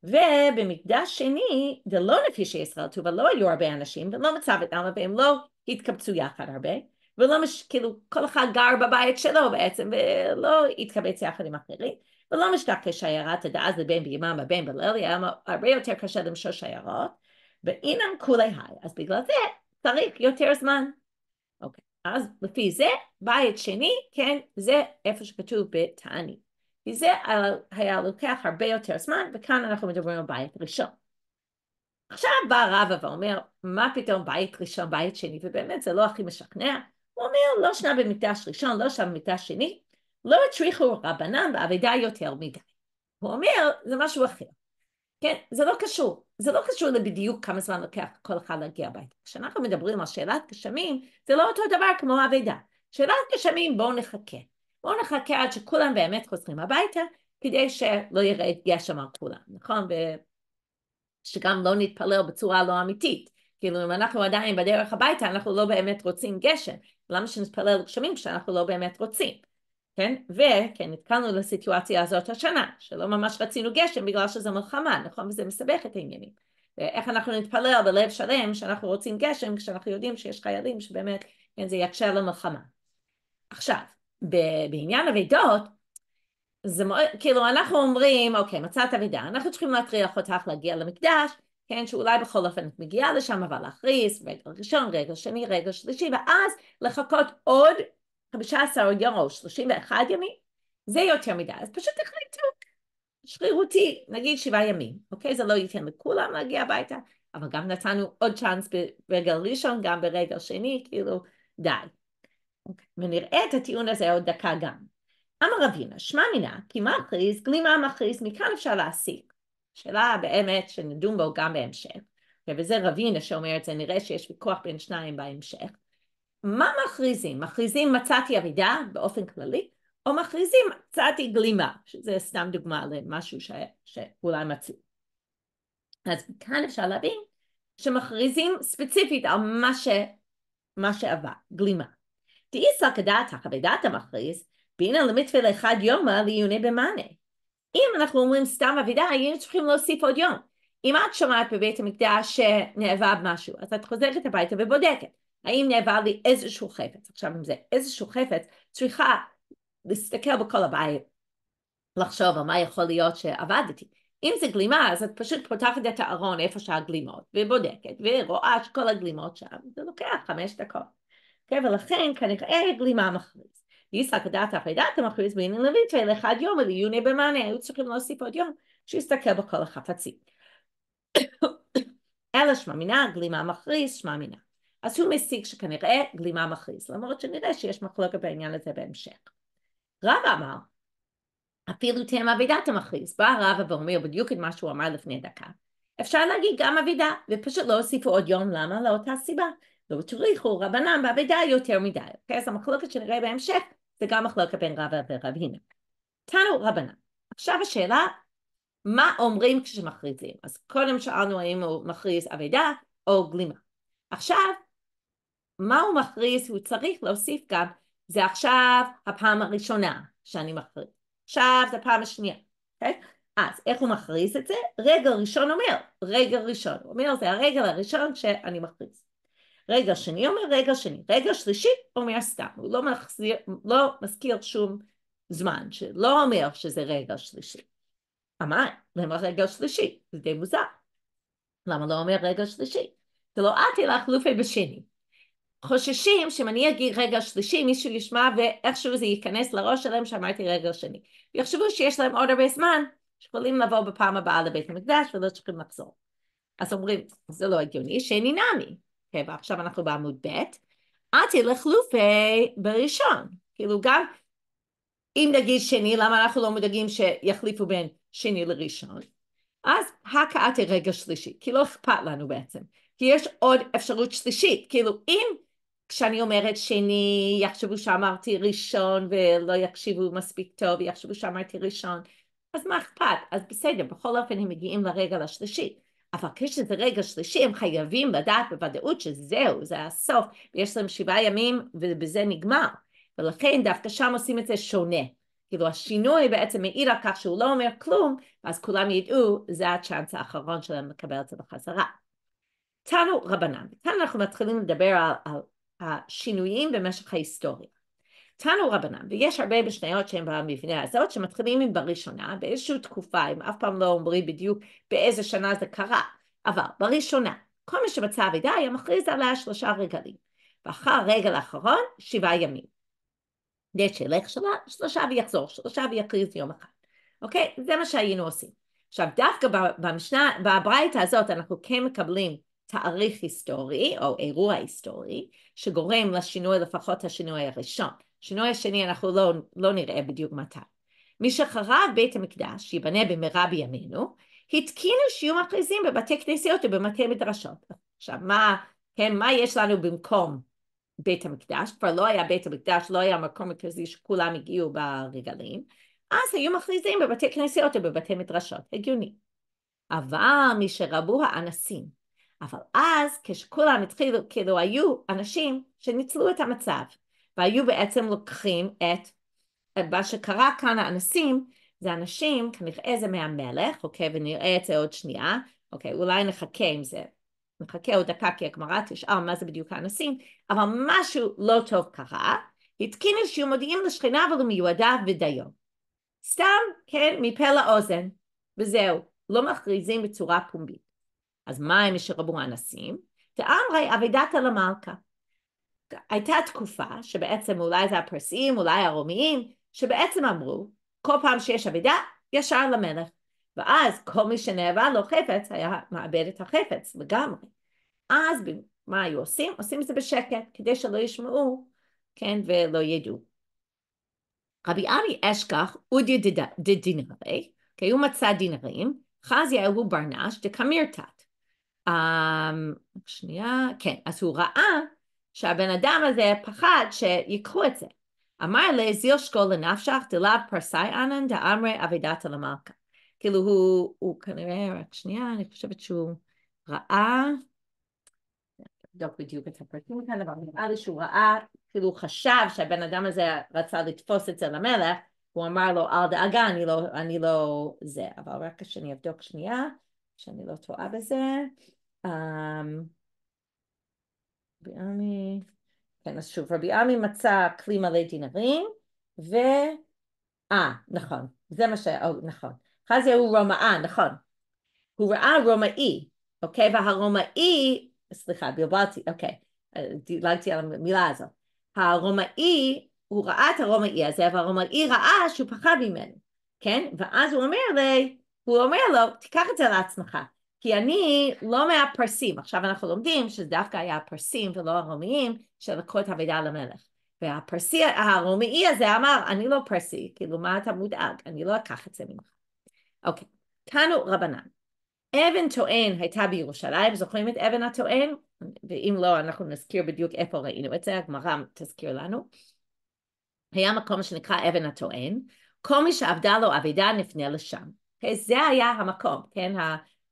ובמקדש שני, זה לא לפי שישראל טובה, לא היו הרבה אנשים, ולא מצב את עלמה, והם לא התקבצו יחד הרבה, ולא, מש, כאילו, כל אחד גר בבית שלו בעצם, ולא התקבץ יחד עם אחרים, ולא משתכר שיירת עד אז לבין בימם ובין בליל, היה הרבה יותר קשה למשוא שיירות, ואינם כולי היי, אז בגלל זה צריך יותר זמן אז לפי זה, בית שני, כן, זה איפה שכתוב בתעני. כי זה אה, היה לוקח הרבה יותר זמן, וכאן אנחנו מדברים על בית ראשון. עכשיו בא רבא ואומר, מה פתאום בית ראשון, בית שני, ובאמת זה לא הכי משכנע. הוא אומר, לא שנה במקדש ראשון, לא שנה במקדש שני, לא הצריכו רבנן בעבידה יותר מדי. הוא אומר, זה משהו אחר. כן, זה לא קשור. זה לא קשור לבדיוק כמה זמן לוקח כל אחד להגיע הביתה. כשאנחנו מדברים על שאלת גשמים, זה לא אותו דבר כמו אבידה. שאלת גשמים, בואו נחכה. בואו נחכה עד שכולם באמת חוזרים הביתה, כדי שלא ירד גשם על כולם, נכון? ושגם לא נתפלל בצורה לא אמיתית. כאילו, אם אנחנו עדיין בדרך הביתה, אנחנו לא באמת רוצים גשם. למה שנתפלל גשמים כשאנחנו לא באמת רוצים? כן? וכן, נתקלנו לסיטואציה הזאת השנה, שלא ממש רצינו גשם בגלל שזו מלחמה, נכון? וזה מסבך את העניינים. איך אנחנו נתפלל בלב שלם שאנחנו רוצים גשם כשאנחנו יודעים שיש חיילים שבאמת כן, זה יקשה למלחמה. עכשיו, בעניין אבידות, זה מאוד, כאילו אנחנו אומרים, אוקיי, מצאת אבידה, אנחנו צריכים להטריח אותך להגיע למקדש, כן, שאולי בכל אופן את מגיעה לשם, אבל להכריז, רגל ראשון, רגל שני, רגל שלישי, ואז לחכות עוד 15 יום או 31 ימים, זה יותר מדי, אז פשוט תחליטו, שרירותי, נגיד שבעה ימים, אוקיי? זה לא ייתן לכולם להגיע הביתה, אבל גם נתנו עוד צ'אנס ברגל ראשון, גם ברגל שני, כאילו, די. אוקיי. ונראה את הטיעון הזה עוד דקה גם. אמר רבינה, שמע מינה, כי מכריז, גלימה מכריז, מכאן אפשר להסיק. שאלה באמת שנדון בו גם בהמשך, ובזה רבינה שאומר את זה, נראה שיש ויכוח בין שניים בהמשך. מה מכריזים? מכריזים מצאתי ירידה באופן כללי, או מכריזים מצאתי גלימה, שזה סתם דוגמה למשהו ש... שאולי מצאו. אז כאן אפשר להבין שמכריזים ספציפית על מה, ש... מה שעבר, גלימה. תהי דאיסא כדעתא, כבדעתא המכריז, בינה למתווה אחד יומה לעיוני במענה. אם אנחנו אומרים סתם אבידה, היינו צריכים להוסיף עוד יום. אם את שומעת בבית המקדש שנאבד משהו, אז את חוזרת הביתה ובודקת. האם נעבר לי איזשהו חפץ? עכשיו אם זה איזשהו חפץ, צריכה להסתכל בכל הבית, לחשוב על מה יכול להיות שעבדתי. אם זה גלימה, אז את פשוט פותחת את הארון איפה שהגלימות, ובודקת, ורואה שכל הגלימות שם, זה לוקח חמש דקות. כן, ולכן כנראה גלימה מכריז. יצחק הדעת אף ידעת מכריז בעניין לויט, ולאחד יום ולעיוני במענה, היו צריכים להוסיף עוד יום, שיסתכל בכל החפצים. אלא שמע מינה, גלימה מכריז, שמע מינה. אז הוא מסיק שכנראה גלימה מכריז, למרות שנראה שיש מחלוקת בעניין הזה בהמשך. רב אמר, אפילו תהיה מעבידה אתה מכריז, בא הרב ואומר בדיוק את מה שהוא אמר לפני דקה. אפשר להגיד גם אבידה, ופשוט לא הוסיפו עוד יום למה לאותה סיבה. לא תוליכו רבנן באבידה יותר מדי, אוקיי? אז המחלוקת שנראה בהמשך זה גם מחלוקת בין רבא ורב הינא. תנו רבנן. עכשיו השאלה, מה אומרים כשמכריזים? אז קודם שאלנו האם הוא מכריז אבידה או גלימה. עכשיו מה הוא מכריז? הוא צריך להוסיף גם, זה עכשיו הפעם הראשונה שאני מכריז, עכשיו זה הפעם השנייה, okay? אוקיי? אז איך הוא מכריז את זה? רגע ראשון אומר, רגע ראשון, הוא אומר זה הרגע הראשון שאני מכריז. רגע שני אומר רגע שני, רגע שלישי אומר סתם, הוא לא, מחזיר, לא מזכיר שום זמן, שלא אומר שזה רגע שלישי. אמר, למה רגע שלישי? זה די מוזר. למה לא אומר רגע שלישי? זה לא עתי לך לופי בשני. חוששים שאם אני אגיד רגע שלישי מישהו ישמע ואיכשהו זה ייכנס לראש שלהם שאמרתי רגע שני. ויחשבו שיש להם עוד הרבה זמן שיכולים לבוא בפעם הבאה לבית המקדש ולא צריכים לחזור. אז אומרים זה לא הגיוני שני נמי. Okay, אוקיי, ועכשיו אנחנו בעמוד ב' עתי לחלופי בראשון. כאילו גם אם נגיד שני למה אנחנו לא מודאגים שיחליפו בין שני לראשון? אז הכעתי רגע שלישי כי לא אכפת לנו בעצם. כי יש עוד אפשרות שלישית, כאילו אם כשאני אומרת שני, יחשבו שאמרתי ראשון ולא יקשיבו מספיק טוב, יחשבו שאמרתי ראשון, אז מה אכפת? אז בסדר, בכל אופן הם מגיעים לרגל השלישי. אבל כשזה רגע שלישי, הם חייבים לדעת בוודאות שזהו, זה הסוף, ויש להם שבעה ימים ובזה נגמר. ולכן דווקא שם עושים את זה שונה. כאילו השינוי בעצם מעיד על כך שהוא לא אומר כלום, ואז כולם ידעו, זה הצ'אנס האחרון שלהם לקבל את זה בחזרה. תנו רבנן. כאן אנחנו מתחילים לדבר על, על השינויים במשך ההיסטוריה. תנו רבנן, ויש הרבה משניות שהן במבנה הזאת, שמתחילים עם בראשונה, באיזושהי תקופה, הם אף פעם לא אומרים בדיוק באיזה שנה זה קרה, אבל בראשונה, כל מי שמצא אבידה היה מכריז עליה שלושה רגלים, ואחר הרגל האחרון, שבעה ימים. זה שילך שלה, שלושה ויחזור, שלושה ויכריז יום אחד. אוקיי? זה מה שהיינו עושים. עכשיו, דווקא במשנה, בברייתא הזאת אנחנו כן מקבלים תאריך היסטורי או אירוע היסטורי שגורם לשינוי לפחות השינוי הראשון. שינוי השני אנחנו לא, לא נראה בדיוק מתי. מי שחרב בית המקדש שייבנה במהרה בימינו התקינו שיהיו מכריזים בבתי כנסיות ובמטה מדרשות. עכשיו מה, כן, מה יש לנו במקום בית המקדש? כבר לא היה בית המקדש, לא היה מקום מרכזי שכולם הגיעו ברגלים אז היו מכריזים בבתי כנסיות ובבתי מדרשות, הגיוני. אבל משרבו האנסים אבל אז כשכולם התחילו, כאילו היו אנשים שניצלו את המצב, והיו בעצם לוקחים את מה שקרה כאן האנסים, זה אנשים, כנראה זה מהמלך, אוקיי, ונראה את זה עוד שנייה, אוקיי, אולי נחכה עם זה, נחכה עוד דקה כי הגמרא תשאל מה זה בדיוק האנסים, אבל משהו לא טוב קרה, התקין איזשהו מודיעין לשכינה ולמיועדיו ודיו. סתם, כן, מפה לאוזן, וזהו, לא מכריזים בצורה פומבית. אז מה הם שרבו האנסים? תאמרי אבידת על המלכה. הייתה תקופה שבעצם אולי זה הפרסים, אולי הרומיים, שבעצם אמרו, כל פעם שיש אבידה, ישר למלך. ואז כל מי שנאבד לו חפץ היה מאבד את החפץ לגמרי. אז מה היו עושים? עושים את זה בשקט, כדי שלא ישמעו, כן, ולא ידעו. רבי עמי אשכח אודיה דדינרי, כי הוא מצא דינרים, חזיה אהוב ברנש דקמירתת. אמ, שנייה, כן, אז הוא ראה שהבן אדם הזה פחד שיקחו את זה. אמר לי, להזיל שקול לנפשך, דלאב פרסאי ענן דאמרי אבידת על המלכה. כאילו הוא, הוא כנראה, רק שנייה, אני חושבת שהוא ראה, נבדוק בדיוק את הפרטים כאן, אבל נראה לי שהוא ראה, כאילו הוא חשב שהבן אדם הזה רצה לתפוס את זה למלך, הוא אמר לו, אל דאגה, אני לא, אני לא זה, אבל רק שאני אבדוק שנייה. שאני לא טועה בזה. אמ, רבי עמי, כן, אז שוב, רבי עמי מצא כלי מלא דינרים, ו... אה, נכון, זה מה שהיה, oh, נכון. חזיה הוא רומאה, נכון. הוא ראה רומאי, אוקיי? והרומאי, סליחה, בלבלתי, אוקיי, אה, דילגתי על המילה הזאת. הרומאי, הוא ראה את הרומאי הזה, והרומאי ראה שהוא פחד ממנו, כן? ואז הוא אומר לי, הוא אומר לו, תיקח את זה לעצמך, כי אני לא מהפרסים, עכשיו אנחנו לומדים שדווקא היה הפרסים ולא הרומיים שלקחו את האבידה למלך. והפרסי הרומאי הזה אמר, אני לא פרסי, כאילו מה אתה מודאג, אני לא אקח את זה ממך. אוקיי, תנו רבנן. אבן טוען הייתה בירושלים, זוכרים את אבן הטוען? ואם לא, אנחנו נזכיר בדיוק איפה ראינו את זה, הגמרא תזכיר לנו. היה מקום שנקרא אבן הטוען, כל מי שעבדה לו אבידה נפנה לשם. Okay, זה היה המקום, כן,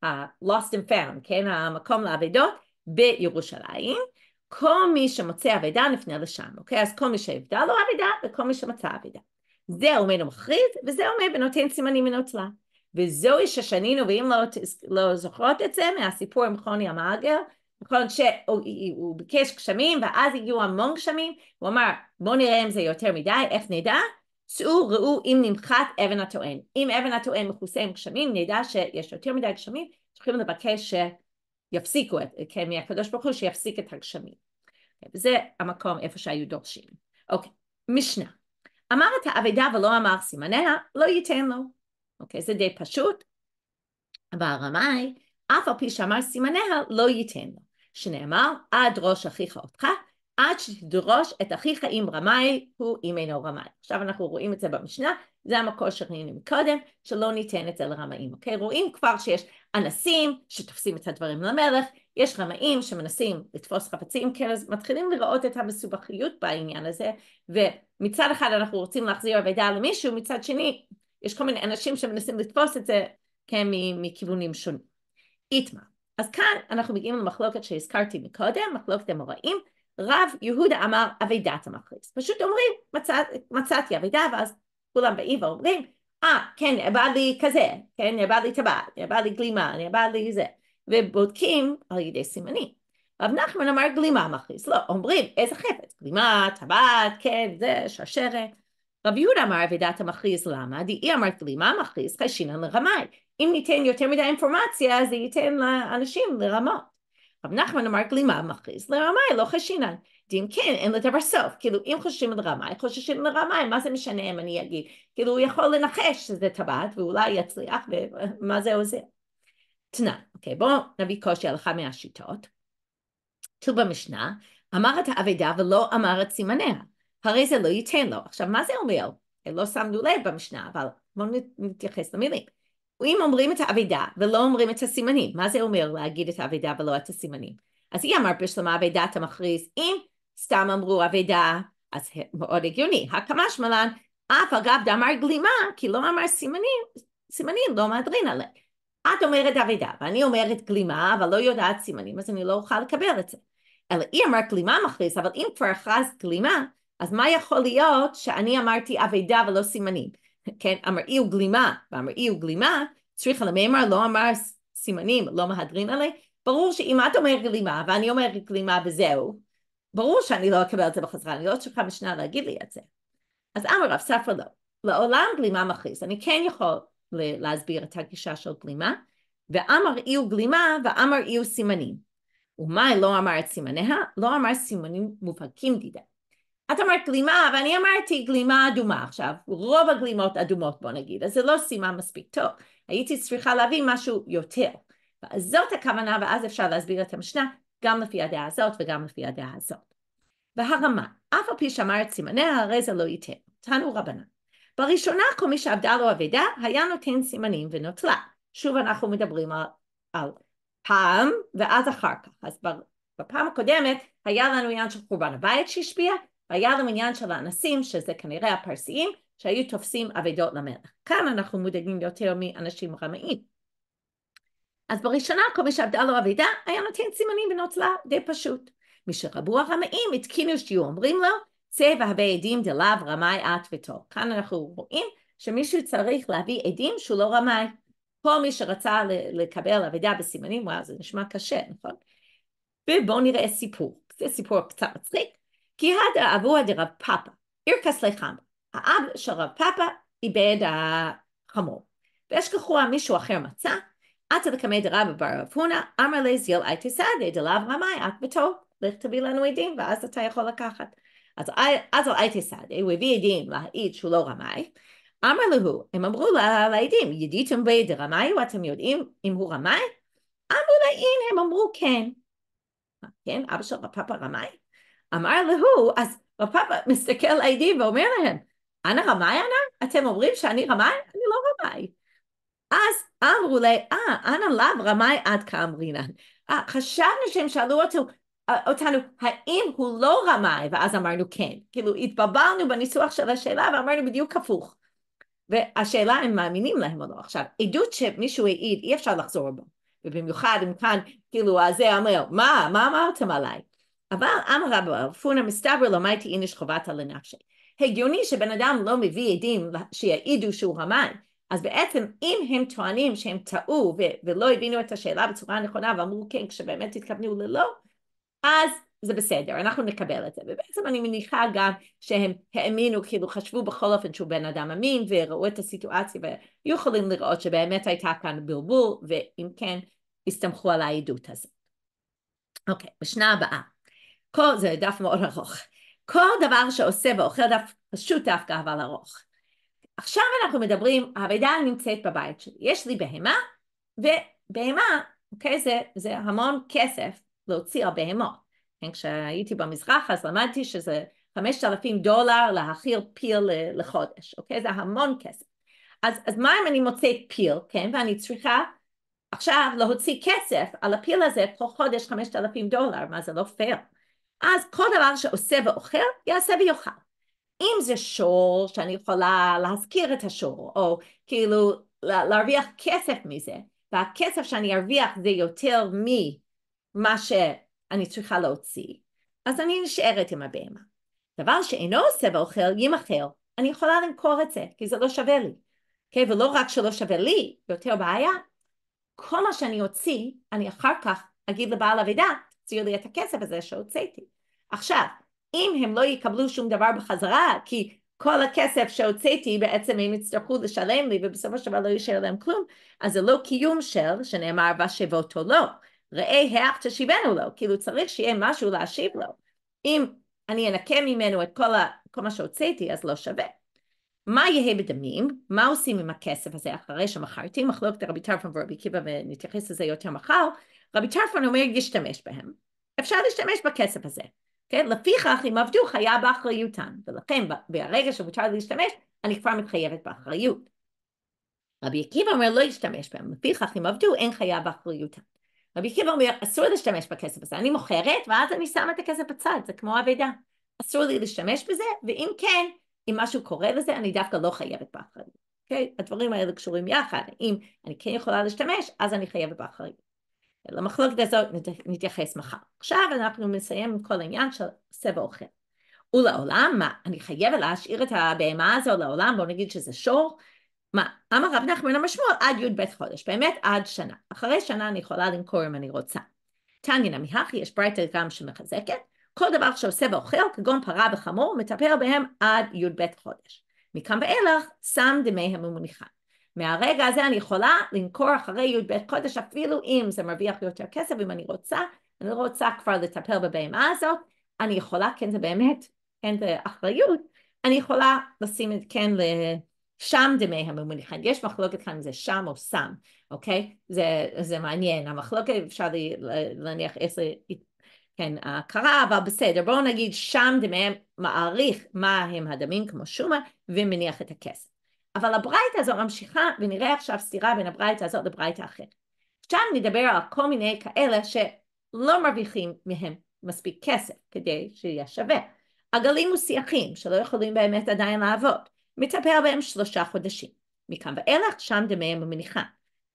ה-lost and found, כן, המקום לאבדות בירושלים. כל מי שמוצא אבדה נפנה לשם, אוקיי? אז כל מי שאבדה לו אבדה וכל מי שמצא אבדה. זה עומד ומכריז, וזה עומד ונותן סימנים מנוצלה. וזוהי ששנינו, ואם לא, לא זוכרות את זה, מהסיפור עם חוני המאגר, נכון שהוא ביקש גשמים, ואז הגיעו המון גשמים, הוא אמר, בוא נראה אם זה יותר מדי, איך נדע? צאו ראו אם נמחת אבן הטוען. אם אבן הטוען מכוסה עם גשמים, נדע שיש יותר מדי גשמים, צריכים לבקש שיפסיקו, את, כן, מהקדוש ברוך הוא שיפסיק את הגשמים. כן, וזה המקום איפה שהיו דורשים. אוקיי, משנה. אמר את האבדה ולא אמר סימניה, לא ייתן לו. אוקיי, זה די פשוט, אבל הרמאי, אף על פי שאמר סימניה, לא ייתן לו. שנאמר, עד ראש אחיך אותך, עד שתדרוש את אחיך אם רמאי הוא אם אינו רמאי. עכשיו אנחנו רואים את זה במשנה, זה המקור שראינו מקודם, שלא ניתן את זה לרמאים, אוקיי? רואים כבר שיש אנסים שתופסים את הדברים למלך, יש רמאים שמנסים לתפוס חפצים, כן, אז מתחילים לראות את המסובכיות בעניין הזה, ומצד אחד אנחנו רוצים להחזיר אבידה למישהו, מצד שני יש כל מיני אנשים שמנסים לתפוס את זה, כן, מכיוונים שונים. איתמה. אז כאן אנחנו מגיעים למחלוקת שהזכרתי מקודם, מחלוקת המוראים, רב יהודה אמר אבידת המכריז. פשוט אומרים, מצא, מצאתי אבידה, ואז כולם באים ואומרים, אה, ah, כן, נאבד לי כזה, כן, נאבד לי טבעת, נאבד לי גלימה, נאבד לי זה, ובודקים על ידי סימנים. רב נחמן אמר גלימה מכריז, לא, אומרים איזה חפץ, גלימה, טבעת, כן, זה, שרשרת. רב יהודה אמר אבידת המכריז, למה? דאי אמר גלימה מכריז, חיישינן לרמאי. אם ניתן יותר מדי אינפורמציה, זה ייתן לאנשים לרמות. רב נחמן אמר גלימה מכריז לרמאי, לא חשינן. דין כן, אין לדבר סוף. כאילו, אם חוששים לרמאי, חוששים לרמאי, מה זה משנה אם אני אגיד? כאילו, הוא יכול לנחש שזה טבעת, ואולי יצליח, ומה זה עוזר? תנא, אוקיי, בואו נביא קושי על אחת מהשיטות. כתוב במשנה, אמר את האבדה ולא אמר את סימניה, הרי זה לא ייתן לו. עכשיו, מה זה אומר? לא שמנו לב במשנה, אבל בואו נתייחס למילים. אם אומרים את האבידה ולא אומרים את הסימנים, מה זה אומר להגיד את האבידה ולא את הסימנים? אז היא אמרת בשלמה אבידה אתה מכריז, אם סתם אמרו אבידה, אז מאוד הגיוני, הקמה שמלן, אף אגב דאמר גלימה, כי לא אמר סימנים, סימנים לא מהדרין עליהם. את אומרת אבידה, ואני אומרת גלימה, אבל לא יודעת סימנים, אז אני לא אוכל לקבל את זה. אלא היא אמרת גלימה מכריז, אבל אם כבר הכרזת גלימה, אז מה יכול להיות שאני אמרתי אבידה ולא סימנים? כן, המראי הוא גלימה, והמראי הוא גלימה, צריך על המימר, לא אמר סימנים, לא מהדרין עלי, ברור שאם את אומרת גלימה, ואני אומרת גלימה וזהו, ברור שאני לא אקבל את זה בחזרה, אני לא צריכה משנה להגיד לי את זה. אז אמר רב ספר לא, לעולם גלימה מכריז, אני כן יכול להסביר את הגישה של גלימה, ואמר אי הוא גלימה, ואמר אי הוא סימנים. ומאי לא אמר את סימניה? לא אמר סימנים מובהקים דידה. את אמרת גלימה, ואני אמרתי גלימה אדומה עכשיו, רוב הגלימות אדומות בוא נגיד, אז זה לא סימן מספיק טוב, הייתי צריכה להביא משהו יותר. אז זאת הכוונה, ואז אפשר להסביר את המשנה גם לפי הדעה הזאת וגם לפי הדעה הזאת. והרמה, אף על פי שאמר את סימניה, הרי זה לא ייתן, תנו רבנן. בראשונה כל מי שעבדה לו אבידה, היה נותן סימנים ונוטלה. שוב אנחנו מדברים על, על פעם ואז אחר כך. אז בפעם הקודמת היה לנו עניין של חורבן הבית שהשפיע, והיה למניין של האנסים, שזה כנראה הפרסיים, שהיו תופסים אבדות למלך. כאן אנחנו מודאגים יותר מאנשים רמאים. אז בראשונה כל מי שעבדה לו אבידה היה נותן סימנים בנוצלה די פשוט. מי שרבו הרמאים התקינו שיהיו אומרים לו צא והבה עדים דלאו רמאי את וטוב. כאן אנחנו רואים שמישהו צריך להביא עדים שהוא לא רמאי. פה מי שרצה לקבל אבידה בסימנים, וואו זה נשמע קשה, נכון? ובואו נראה סיפור. זה סיפור קצת מצחיק. כי הד אבוה דרב פאפה, ירקס לחמרה. האב של רב פאפה איבד החמור. וישכחוה מישהו אחר מצא, עתה לקמא דרב בר רב הונא, אמר לי זיל אי תסעדי דלאו רמאי אק בתור, לך תביא לנו עדים, ואז אתה יכול לקחת. אז אי תסעדי, הוא הביא עדים להעיד שהוא לא רמאי. אמר להו, הם אמרו לעדים, ידיתם בי דרמאי, ואתם יודעים אם הוא רמאי? אמרו לה, הנה, הם אמרו כן. כן, אבא של רב פאפה רמאי? אמר להו, אז הפאפה מסתכל לעדים ואומר להם, אנא רמאי אנא? אתם אומרים שאני רמאי? אני לא רמאי. אז אמרו לה, אה, אנא לאו רמאי עד כאמרינן. אה, חשבנו שהם שאלו אותו, אה, אותנו, האם הוא לא רמאי? ואז אמרנו כן. כאילו, התבלבלנו בניסוח של השאלה ואמרנו בדיוק הפוך. והשאלה אם מאמינים להם או לא. עכשיו, עדות שמישהו העיד, אי אפשר לחזור בו. ובמיוחד אם כאן, כאילו, הזה אומר, מה, מה אמרתם עליי? אבל אמר רב פונה מסתבר לא מייתי איניש חובתה לנפשי. הגיוני שבן אדם לא מביא עדים שיעידו שהוא המן, אז בעצם אם הם טוענים שהם טעו ו- ולא הבינו את השאלה בצורה הנכונה ואמרו כן כשבאמת התכוונו ללא, אז זה בסדר, אנחנו נקבל את זה. ובעצם אני מניחה גם שהם האמינו, כאילו חשבו בכל אופן שהוא בן אדם אמין וראו את הסיטואציה והיו יכולים לראות שבאמת הייתה כאן בלבול, ואם כן, הסתמכו על העדות הזאת. אוקיי, okay, בשנה הבאה. כל, זה דף מאוד ארוך. כל דבר שעושה ואוכל דף פשוט דווקא אבל ארוך. עכשיו אנחנו מדברים, האבידה נמצאת בבית שלי. יש לי בהמה, ובהמה, אוקיי, זה, זה המון כסף להוציא על בהמות. כן, כשהייתי במזרח אז למדתי שזה 5,000 דולר להאכיל פיל לחודש, אוקיי? זה המון כסף. אז, אז מה אם אני מוצאת פיל, כן? ואני צריכה עכשיו להוציא כסף על הפיל הזה כל חודש 5,000 דולר, מה זה לא פייר. אז כל דבר שעושה ואוכל, יעשה ויאכל. אם זה שור, שאני יכולה להזכיר את השור, או כאילו להרוויח כסף מזה, והכסף שאני ארוויח זה יותר ממה שאני צריכה להוציא, אז אני נשארת עם הבהמה. דבר שאינו עושה ואוכל, יימכר, אני יכולה למכור את זה, כי זה לא שווה לי. Okay, אוקיי? ולא רק שלא שווה לי, יותר בעיה, כל מה שאני אוציא, אני אחר כך אגיד לבעל אבידה, תחזיר לי את הכסף הזה שהוצאתי. עכשיו, אם הם לא יקבלו שום דבר בחזרה, כי כל הכסף שהוצאתי בעצם הם יצטרכו לשלם לי ובסופו של דבר לא יישאר להם כלום, אז זה לא קיום של, שנאמר ושבותו לא. ראה האח תשיבנו לו, כאילו צריך שיהיה משהו להשיב לו. אם אני אנקה ממנו את כל, ה, כל מה שהוצאתי, אז לא שווה. מה יהיה בדמים? מה עושים עם הכסף הזה אחרי שמכרתי? מחלוקת רבי טרפון ורבי קיבא ונתייחס לזה יותר מחר. רבי טרפון אומר, ישתמש בהם. אפשר להשתמש בכסף הזה. כן? לפיכך, אם עבדו, חיה באחריותן. ולכן, ברגע שמותר להשתמש, אני כבר מתחייבת באחריות. רבי עקיבא אומר, לא ישתמש בהם. לפיכך, אם עבדו, אין חיה באחריותן. רבי עקיבא אומר, אסור להשתמש בכסף הזה. אני מוכרת, ואז אני שמה את הכסף בצד, זה כמו אבדה. אסור לי להשתמש בזה, ואם כן, אם משהו קורה לזה, אני דווקא לא חייבת באחריות. Okay? אוקיי? הדברים האלה קשורים יחד. אם אני כן יכולה להשתמש, אז אני חייבת באחריות. למחלוקת הזאת נתייחס מחר. עכשיו אנחנו נסיים עם כל העניין של שבע אוכל. ולעולם, מה, אני חייבת להשאיר את הבהמה הזו לעולם, בואו נגיד שזה שור, מה, אמר רב נחמן המשמעול עד י"ב חודש, באמת עד שנה. אחרי שנה אני יכולה למכור אם אני רוצה. תניא נמיהך, יש ברייתא גם שמחזקת, כל דבר שעושה ואוכל, כגון פרה וחמור, מטפל בהם עד י"ב חודש. מכאן ואילך, שם דמיהם ומניחם. מהרגע הזה אני יכולה למכור אחרי י"ב קודש, אפילו אם זה מרוויח יותר כסף, אם אני רוצה, אני לא רוצה כבר לטפל בבהמה הזאת, אני יכולה, כן זה באמת, כן זה אחריות, אני יכולה לשים את כן לשם דמי הממוניחן, יש מחלוקת כאן אם זה שם או סם, אוקיי? זה, זה מעניין, המחלוקת אפשר להניח איזה כן, קרה, אבל בסדר, בואו נגיד שם דמי מעריך מה הם הדמים כמו שומה ומניח את הכסף. אבל הברייתא הזו ממשיכה, ונראה עכשיו סתירה בין הברייתא הזאת לברייתא אחרת. שם נדבר על כל מיני כאלה שלא מרוויחים מהם מספיק כסף כדי שיהיה שווה. עגלים מוסייחים שלא יכולים באמת עדיין לעבוד, מטפל בהם שלושה חודשים. מכאן ואילך שם דמיהם המניחה.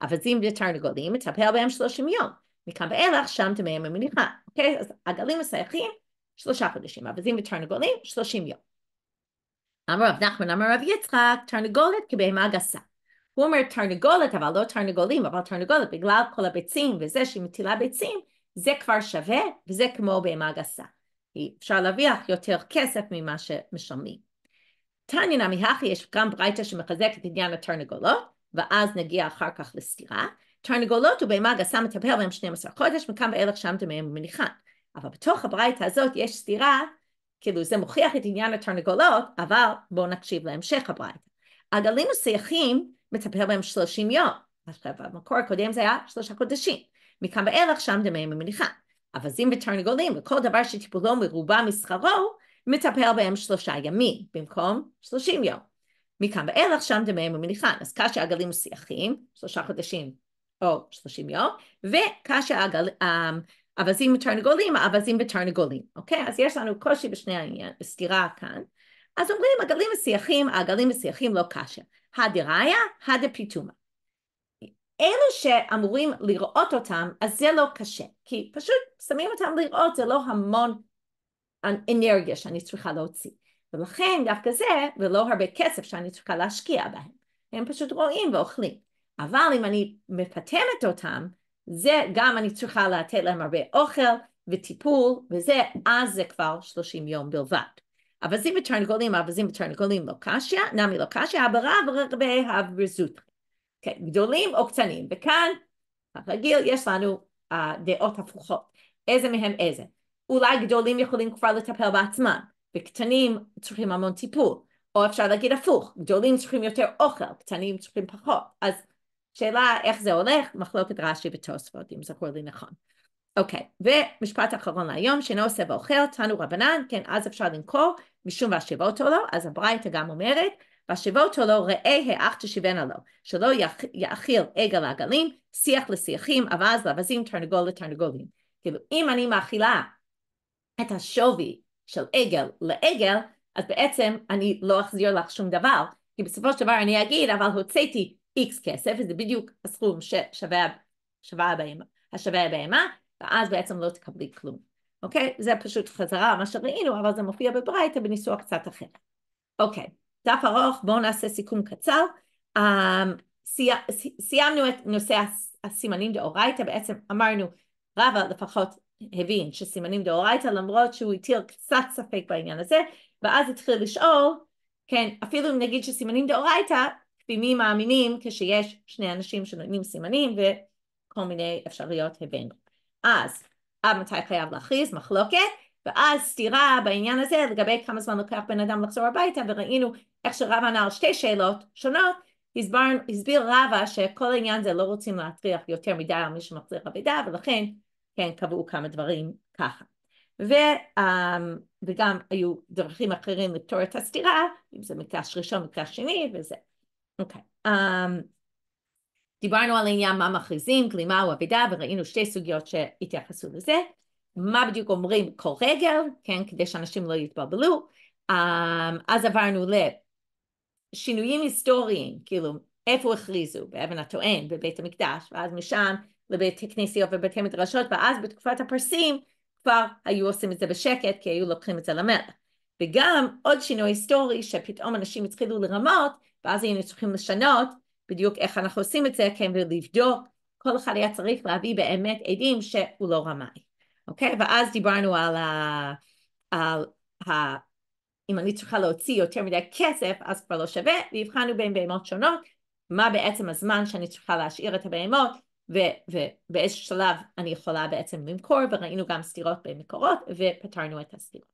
אבזים ותרנגולים מטפל בהם שלושים יום. מכאן ואילך שם דמיהם המניחה. אוקיי? אז עגלים מוסייחים שלושה חודשים, אבזים ותרנגולים שלושים יום. אמר רב נחמן, אמר רב יצחק, תרנגולת כבהמה גסה. הוא אומר תרנגולת, אבל לא תרנגולים, אבל תרנגולת, בגלל כל הביצים וזה שהיא מטילה ביצים, זה כבר שווה, וזה כמו בהמה גסה. אפשר להרוויח יותר כסף ממה שמשלמים. תניא נמי יש גם ברייתא שמחזק את עניין התרנגולות, ואז נגיע אחר כך לסתירה. תרנגולות ובהמה גסה מטפל בהם 12 חודש, מכאן ואילך שם דמיהם ומניחן. אבל בתוך הברייתא הזאת יש סתירה כאילו זה מוכיח את עניין התרנגולות, אבל בואו נקשיב להמשך הברייתא. עגלים מסייחים מטפל בהם שלושים יום. עכשיו במקור הקודם זה היה שלושה חודשים. מכאן ואילך שם דמי ומניחה. אווזים ותרנגולים וכל דבר שטיפולו מרובה משכרו, מטפל בהם שלושה ימים במקום שלושים יום. מכאן ואילך שם דמי ומניחה. אז כאשר עגלים מסייחים, שלושה חודשים או שלושים יום, וכאשר העגל, אה, אווזים ותרנגולים, האווזים ותרנגולים, אוקיי? אז יש לנו קושי בשני העניין, בסתירה כאן. אז אומרים עגלים ושיחים, העגלים ושיחים לא קשה. הדראיה, הדפיתומה. אלו שאמורים לראות אותם, אז זה לא קשה, כי פשוט שמים אותם לראות, זה לא המון אנרגיה שאני צריכה להוציא. ולכן דווקא זה, ולא הרבה כסף שאני צריכה להשקיע בהם. הם פשוט רואים ואוכלים. אבל אם אני מפטמת אותם, זה גם אני צריכה לתת להם הרבה אוכל וטיפול, וזה, אז זה כבר 30 יום בלבד. אבזים ותרנגולים, אבזים ותרנגולים לוקשיה, לא נמי לוקשיה, לא הברה ורבי הבריזות. Okay, כן, גדולים או קטנים, וכאן, כרגיל, יש לנו uh, דעות הפוכות. איזה מהם איזה. אולי גדולים יכולים כבר לטפל בעצמם, וקטנים צריכים המון טיפול. או אפשר להגיד הפוך, גדולים צריכים יותר אוכל, קטנים צריכים פחות. אז שאלה איך זה הולך, מחלוקת רש"י ותוספות, אם זכור לי נכון. אוקיי, ומשפט אחרון להיום, שאינו עושה ואוכל, תנו רבנן, כן, אז אפשר למכור, משום והשיבותו לו, אז הברייתא גם אומרת, והשיבותו לו ראה האח תשיבנה לו, שלא יאכיל עגל לעגלים, שיח לשיחים, אבז לאבזים, תרנגול לתרנגולים. כאילו, אם אני מאכילה את השווי של עגל לעגל, אז בעצם אני לא אחזיר לך שום דבר, כי בסופו של דבר אני אגיד, אבל הוצאתי X כסף, וזה בדיוק הסכום ששווה הבהמה, ואז בעצם לא תקבלי כלום. אוקיי? זה פשוט חזרה מה שראינו, אבל זה מופיע בברייתא בניסוח קצת אחר. אוקיי, דף ארוך, בואו נעשה סיכום קצר. Um, סי, סיימנו את נושא הסימנים דאורייתא, בעצם אמרנו, רבא לפחות הבין שסימנים דאורייתא, למרות שהוא הטיל קצת ספק בעניין הזה, ואז התחיל לשאול, כן, אפילו אם נגיד שסימנים דאורייתא, תמימים מאמינים כשיש שני אנשים שנותנים סימנים וכל מיני אפשרויות הבאנו. אז עד מתי חייב להכריז? מחלוקת, ואז סתירה בעניין הזה לגבי כמה זמן לוקח בן אדם לחזור הביתה, וראינו איך שרב ענה על שתי שאלות שונות, הסבר, הסביר רבא שכל העניין זה לא רוצים להטריח יותר מדי על מי שמחזיר אבידה, ולכן כן קבעו כמה דברים ככה. ו, אמ, וגם היו דרכים אחרים לפתור את הסתירה, אם זה מקדש ראשון, מקדש שני וזה. אוקיי. אמ, דיברנו על עניין מה מכריזים, גלימה או אבידה, וראינו שתי סוגיות שהתייחסו לזה. מה בדיוק אומרים כל רגל, כן, כדי שאנשים לא יתבלבלו. Um, אז עברנו לשינויים היסטוריים, כאילו, איפה הכריזו, באבן הטוען, בבית המקדש, ואז משם לבית הכנסיות ובתי מדרשות, ואז בתקופת הפרסים כבר היו עושים את זה בשקט, כי היו לוקחים את זה למלך. וגם עוד שינוי היסטורי, שפתאום אנשים התחילו לרמות, ואז היינו צריכים לשנות בדיוק איך אנחנו עושים את זה, כן, ולבדוק, כל אחד היה צריך להביא באמת עדים שהוא לא רמאי, אוקיי? ואז דיברנו על ה... על ה... אם אני צריכה להוציא יותר מדי כסף, אז כבר לא שווה, והבחנו בין בהמות שונות, מה בעצם הזמן שאני צריכה להשאיר את הבהמות, ובאיזה שלב אני יכולה בעצם למכור, וראינו גם סתירות במקורות, ופתרנו את הסתירות.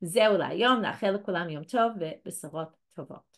זהו להיום, נאחל לכולם יום טוב ובשורות טובות.